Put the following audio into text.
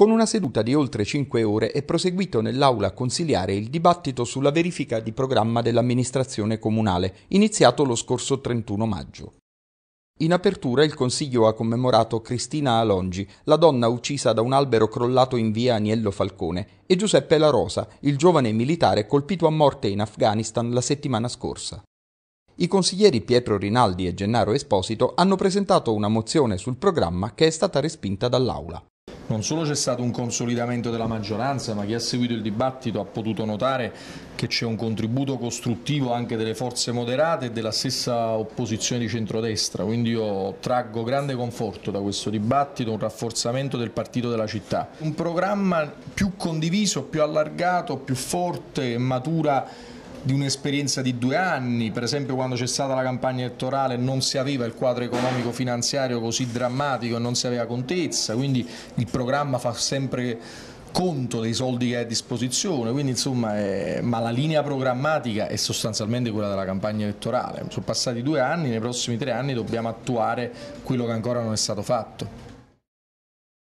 Con una seduta di oltre 5 ore è proseguito nell'aula consiliare il dibattito sulla verifica di programma dell'amministrazione comunale, iniziato lo scorso 31 maggio. In apertura il Consiglio ha commemorato Cristina Alongi, la donna uccisa da un albero crollato in via Agnello Falcone, e Giuseppe La Rosa, il giovane militare colpito a morte in Afghanistan la settimana scorsa. I consiglieri Pietro Rinaldi e Gennaro Esposito hanno presentato una mozione sul programma che è stata respinta dall'Aula non solo c'è stato un consolidamento della maggioranza, ma chi ha seguito il dibattito ha potuto notare che c'è un contributo costruttivo anche delle forze moderate e della stessa opposizione di centrodestra, quindi io traggo grande conforto da questo dibattito, un rafforzamento del partito della città. Un programma più condiviso, più allargato, più forte, e matura di un'esperienza di due anni, per esempio quando c'è stata la campagna elettorale non si aveva il quadro economico finanziario così drammatico e non si aveva contezza, quindi il programma fa sempre conto dei soldi che ha a disposizione, quindi insomma, è... ma la linea programmatica è sostanzialmente quella della campagna elettorale, sono passati due anni, nei prossimi tre anni dobbiamo attuare quello che ancora non è stato fatto.